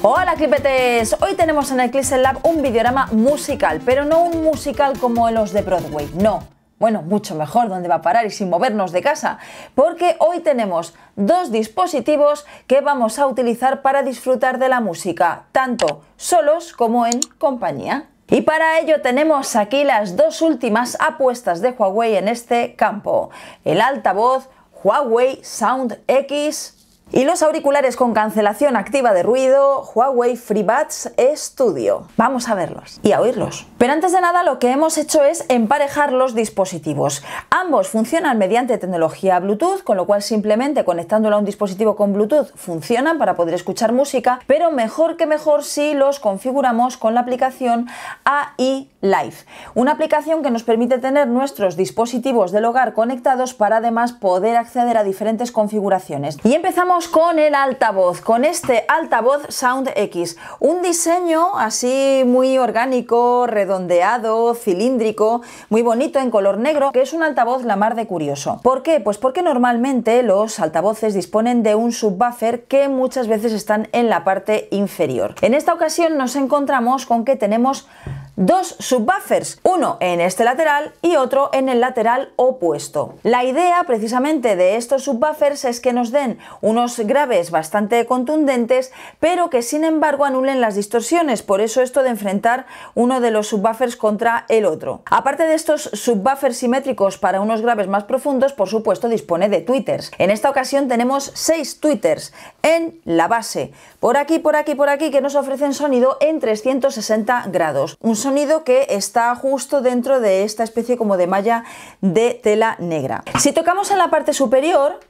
Hola Clipetes, hoy tenemos en el Clips Lab un videorama musical, pero no un musical como los de Broadway, no. Bueno, mucho mejor donde va a parar y sin movernos de casa, porque hoy tenemos dos dispositivos que vamos a utilizar para disfrutar de la música, tanto solos como en compañía. Y para ello tenemos aquí las dos últimas apuestas de Huawei en este campo, el altavoz Huawei Sound X y los auriculares con cancelación activa de ruido Huawei FreeBuds Studio. Vamos a verlos y a oírlos. Pero antes de nada lo que hemos hecho es emparejar los dispositivos. Ambos funcionan mediante tecnología Bluetooth, con lo cual simplemente conectándolo a un dispositivo con Bluetooth funcionan para poder escuchar música, pero mejor que mejor si los configuramos con la aplicación AI Live, una aplicación que nos permite tener nuestros dispositivos del hogar conectados para además poder acceder a diferentes configuraciones. Y empezamos con el altavoz, con este altavoz Sound X. Un diseño así muy orgánico, redondeado, cilíndrico, muy bonito en color negro, que es un altavoz la mar de curioso. ¿Por qué? Pues porque normalmente los altavoces disponen de un subwoofer que muchas veces están en la parte inferior. En esta ocasión nos encontramos con que tenemos dos subbuffers, uno en este lateral y otro en el lateral opuesto. La idea precisamente de estos subbuffers es que nos den unos graves bastante contundentes, pero que sin embargo anulen las distorsiones, por eso esto de enfrentar uno de los subbuffers contra el otro. Aparte de estos subbuffers simétricos para unos graves más profundos, por supuesto dispone de twitters. En esta ocasión tenemos seis twitters en la base, por aquí, por aquí, por aquí, que nos ofrecen sonido en 360 grados sonido que está justo dentro de esta especie como de malla de tela negra. Si tocamos en la parte superior,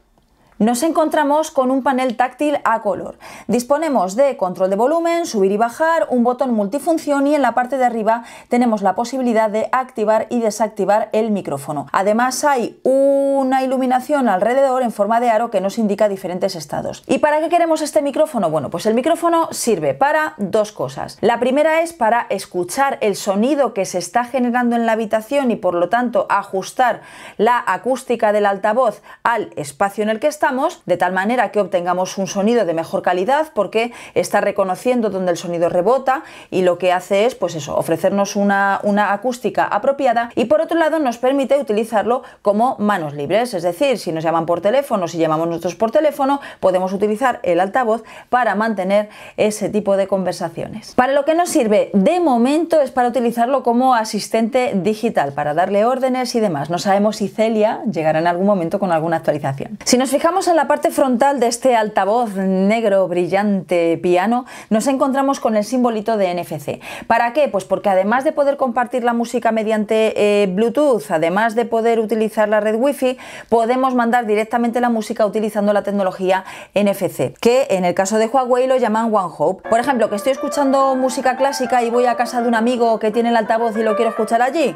nos encontramos con un panel táctil a color. Disponemos de control de volumen, subir y bajar, un botón multifunción y en la parte de arriba tenemos la posibilidad de activar y desactivar el micrófono. Además hay una iluminación alrededor en forma de aro que nos indica diferentes estados. ¿Y para qué queremos este micrófono? Bueno, pues el micrófono sirve para dos cosas. La primera es para escuchar el sonido que se está generando en la habitación y por lo tanto ajustar la acústica del altavoz al espacio en el que está de tal manera que obtengamos un sonido de mejor calidad porque está reconociendo donde el sonido rebota y lo que hace es, pues eso, ofrecernos una, una acústica apropiada y por otro lado nos permite utilizarlo como manos libres, es decir, si nos llaman por teléfono, si llamamos nosotros por teléfono, podemos utilizar el altavoz para mantener ese tipo de conversaciones. Para lo que nos sirve de momento es para utilizarlo como asistente digital, para darle órdenes y demás. No sabemos si Celia llegará en algún momento con alguna actualización. Si nos fijamos Vamos en la parte frontal de este altavoz negro, brillante, piano, nos encontramos con el simbolito de NFC. ¿Para qué? Pues porque además de poder compartir la música mediante eh, Bluetooth, además de poder utilizar la red Wi-Fi, podemos mandar directamente la música utilizando la tecnología NFC, que en el caso de Huawei lo llaman hope Por ejemplo, que estoy escuchando música clásica y voy a casa de un amigo que tiene el altavoz y lo quiero escuchar allí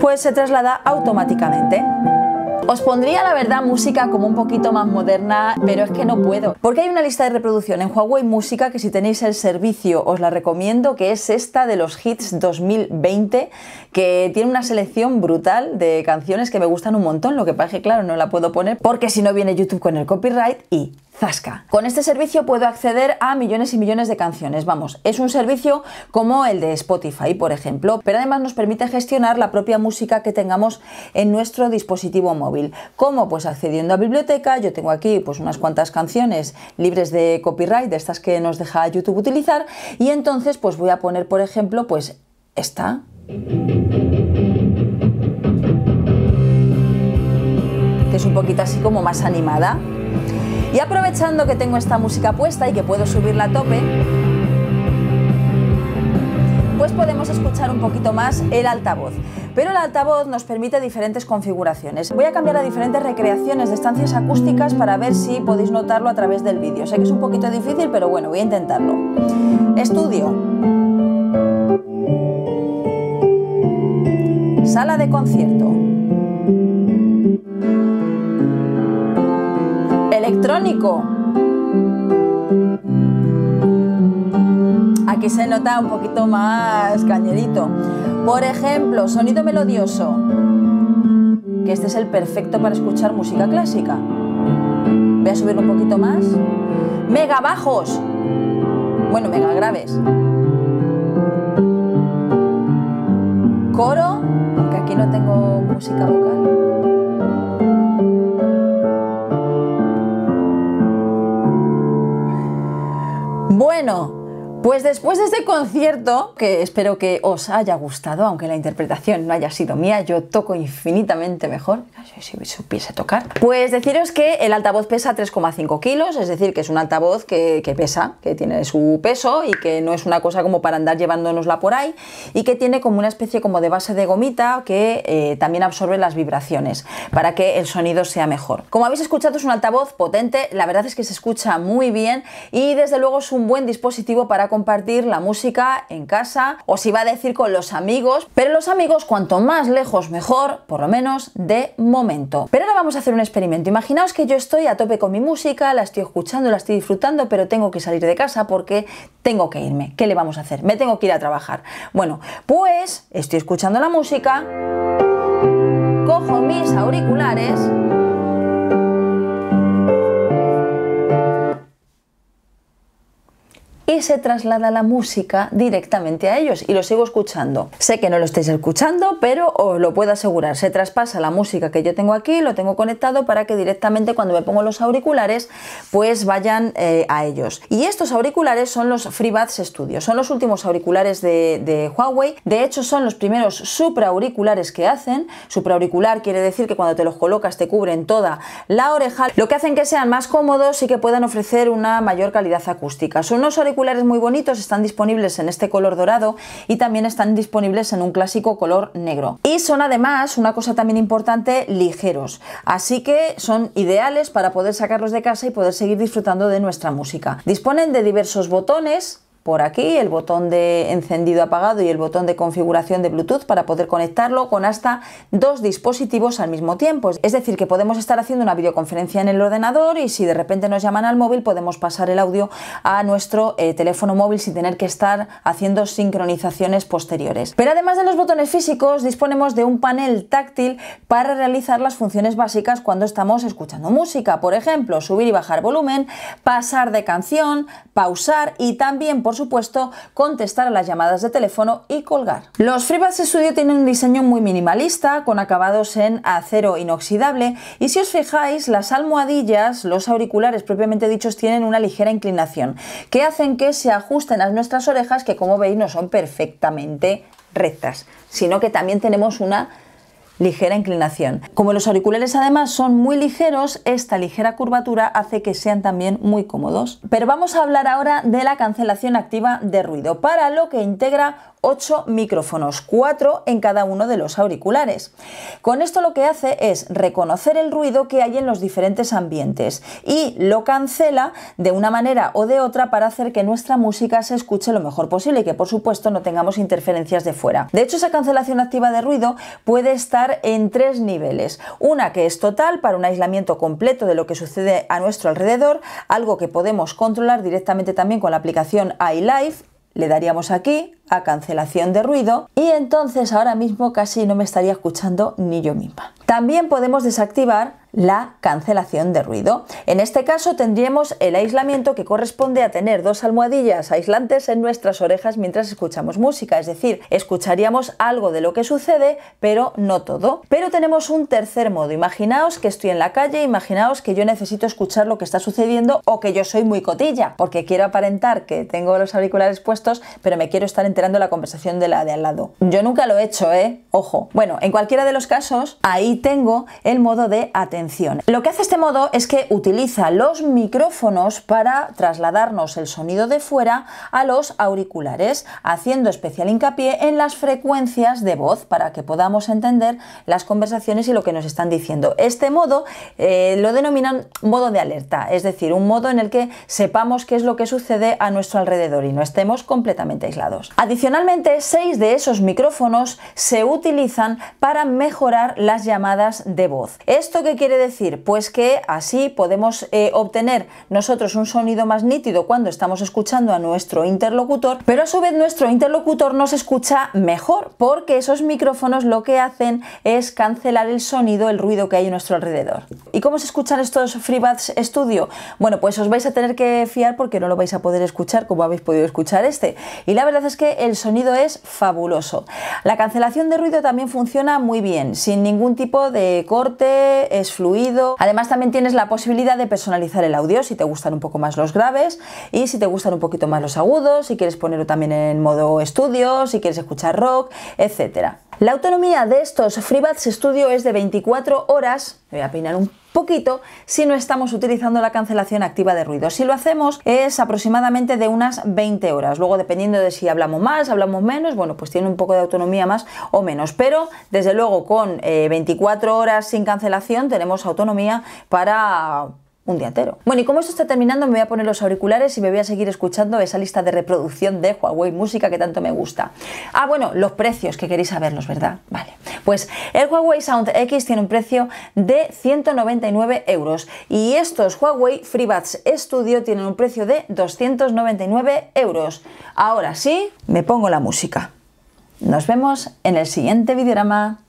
pues se traslada automáticamente. Os pondría la verdad música como un poquito más moderna, pero es que no puedo. Porque hay una lista de reproducción en Huawei Música que si tenéis el servicio os la recomiendo, que es esta de los hits 2020, que tiene una selección brutal de canciones que me gustan un montón. Lo que pasa es que claro, no la puedo poner porque si no viene YouTube con el copyright y Zasca. Con este servicio puedo acceder a millones y millones de canciones. Vamos, es un servicio como el de Spotify, por ejemplo, pero además nos permite gestionar la propia música que tengamos en nuestro dispositivo móvil. ¿Cómo? Pues accediendo a biblioteca, yo tengo aquí pues unas cuantas canciones libres de copyright, de estas que nos deja YouTube utilizar, y entonces pues voy a poner, por ejemplo, pues esta. que es un poquito así como más animada. Y aprovechando que tengo esta música puesta y que puedo subirla a tope, pues podemos escuchar un poquito más el altavoz. Pero el altavoz nos permite diferentes configuraciones. Voy a cambiar a diferentes recreaciones de estancias acústicas para ver si podéis notarlo a través del vídeo. Sé que es un poquito difícil, pero bueno, voy a intentarlo. Estudio. Sala de concierto. Aquí se nota un poquito más cañerito. Por ejemplo, sonido melodioso. Que este es el perfecto para escuchar música clásica. Voy a subir un poquito más. Mega bajos. Bueno, mega graves. Coro, aunque aquí no tengo música vocal. Bueno, pues después de este concierto, que espero que os haya gustado, aunque la interpretación no haya sido mía, yo toco infinitamente mejor, si supiese tocar, pues deciros que el altavoz pesa 3,5 kilos, es decir, que es un altavoz que, pesa, que tiene su peso y que no es una cosa como para andar llevándonosla por ahí y que tiene como una especie como de base de gomita que eh, también absorbe las vibraciones para que el sonido sea mejor. Como habéis escuchado es un altavoz potente, la verdad es que se escucha muy bien y desde luego es un buen dispositivo para compartir la música en casa o si va a decir con los amigos, pero los amigos cuanto más lejos mejor, por lo menos de momento. Pero ahora vamos a hacer un experimento. Imaginaos que yo estoy a tope con mi música, la estoy escuchando, la estoy disfrutando, pero tengo que salir de casa porque tengo que irme. ¿Qué le vamos a hacer? Me tengo que ir a trabajar. Bueno, pues estoy escuchando la música, cojo mis auriculares, y se traslada la música directamente a ellos y lo sigo escuchando. Sé que no lo estáis escuchando, pero os lo puedo asegurar, se traspasa la música que yo tengo aquí, lo tengo conectado para que directamente cuando me pongo los auriculares pues vayan eh, a ellos. Y estos auriculares son los FreeBuds Studio, son los últimos auriculares de, de Huawei, de hecho son los primeros supraauriculares que hacen, supraauricular quiere decir que cuando te los colocas te cubren toda la oreja, lo que hacen que sean más cómodos y que puedan ofrecer una mayor calidad acústica. Son unos auriculares muy bonitos, están disponibles en este color dorado y también están disponibles en un clásico color negro. Y son además, una cosa también importante, ligeros. Así que son ideales para poder sacarlos de casa y poder seguir disfrutando de nuestra música. Disponen de diversos botones por aquí, el botón de encendido apagado y el botón de configuración de Bluetooth para poder conectarlo con hasta dos dispositivos al mismo tiempo. Es decir, que podemos estar haciendo una videoconferencia en el ordenador y si de repente nos llaman al móvil podemos pasar el audio a nuestro eh, teléfono móvil sin tener que estar haciendo sincronizaciones posteriores. Pero además de los botones físicos, disponemos de un panel táctil para realizar las funciones básicas cuando estamos escuchando música. Por ejemplo, subir y bajar volumen, pasar de canción, pausar y también, por supuesto, contestar a las llamadas de teléfono y colgar. Los FreeBuds Studio tienen un diseño muy minimalista, con acabados en acero inoxidable, y si os fijáis, las almohadillas, los auriculares propiamente dichos, tienen una ligera inclinación, que hacen que se ajusten a nuestras orejas, que como veis no son perfectamente rectas, sino que también tenemos una ligera inclinación. Como los auriculares además son muy ligeros, esta ligera curvatura hace que sean también muy cómodos. Pero vamos a hablar ahora de la cancelación activa de ruido, para lo que integra 8 micrófonos, 4 en cada uno de los auriculares. Con esto lo que hace es reconocer el ruido que hay en los diferentes ambientes y lo cancela de una manera o de otra para hacer que nuestra música se escuche lo mejor posible y que por supuesto no tengamos interferencias de fuera. De hecho, esa cancelación activa de ruido puede estar en tres niveles. Una que es total para un aislamiento completo de lo que sucede a nuestro alrededor, algo que podemos controlar directamente también con la aplicación iLife le daríamos aquí a cancelación de ruido y entonces ahora mismo casi no me estaría escuchando ni yo misma. También podemos desactivar la cancelación de ruido. En este caso tendríamos el aislamiento que corresponde a tener dos almohadillas aislantes en nuestras orejas mientras escuchamos música, es decir, escucharíamos algo de lo que sucede, pero no todo. Pero tenemos un tercer modo. Imaginaos que estoy en la calle, imaginaos que yo necesito escuchar lo que está sucediendo o que yo soy muy cotilla, porque quiero aparentar que tengo los auriculares puestos, pero me quiero estar enterando la conversación de la de al lado. Yo nunca lo he hecho, ¿eh? Ojo. Bueno, en cualquiera de los casos, ahí tengo el modo de atención. Lo que hace este modo es que utiliza los micrófonos para trasladarnos el sonido de fuera a los auriculares, haciendo especial hincapié en las frecuencias de voz para que podamos entender las conversaciones y lo que nos están diciendo. Este modo eh, lo denominan modo de alerta, es decir, un modo en el que sepamos qué es lo que sucede a nuestro alrededor y no estemos completamente aislados. Adicionalmente, seis de esos micrófonos se utilizan para mejorar las llamadas de voz. ¿Esto qué quiere decir? Pues que así podemos eh, obtener nosotros un sonido más nítido cuando estamos escuchando a nuestro interlocutor, pero a su vez nuestro interlocutor nos escucha mejor porque esos micrófonos lo que hacen es cancelar el sonido, el ruido que hay en nuestro alrededor. ¿Y cómo se escuchan estos FreeBuds Studio? Bueno, pues os vais a tener que fiar porque no lo vais a poder escuchar como habéis podido escuchar este. Y la verdad es que el sonido es fabuloso. La cancelación de ruido también funciona muy bien, sin ningún tipo de corte, es fluido. Además también tienes la posibilidad de personalizar el audio si te gustan un poco más los graves y si te gustan un poquito más los agudos, si quieres ponerlo también en modo estudio, si quieres escuchar rock, etc La autonomía de estos FreeBuds Studio es de 24 horas. Me voy a peinar un poquito si no estamos utilizando la cancelación activa de ruido. Si lo hacemos es aproximadamente de unas 20 horas. Luego dependiendo de si hablamos más, hablamos menos, bueno, pues tiene un poco de autonomía más o menos. Pero desde luego con 24 eh, horas sin cancelación tenemos autonomía para un día entero. Bueno, y como esto está terminando, me voy a poner los auriculares y me voy a seguir escuchando esa lista de reproducción de Huawei Música que tanto me gusta. Ah, bueno, los precios, que queréis saberlos, ¿verdad? Vale. Pues el Huawei Sound X tiene un precio de 199 euros y estos Huawei FreeBuds Studio tienen un precio de 299 euros. Ahora sí, me pongo la música. Nos vemos en el siguiente videorama.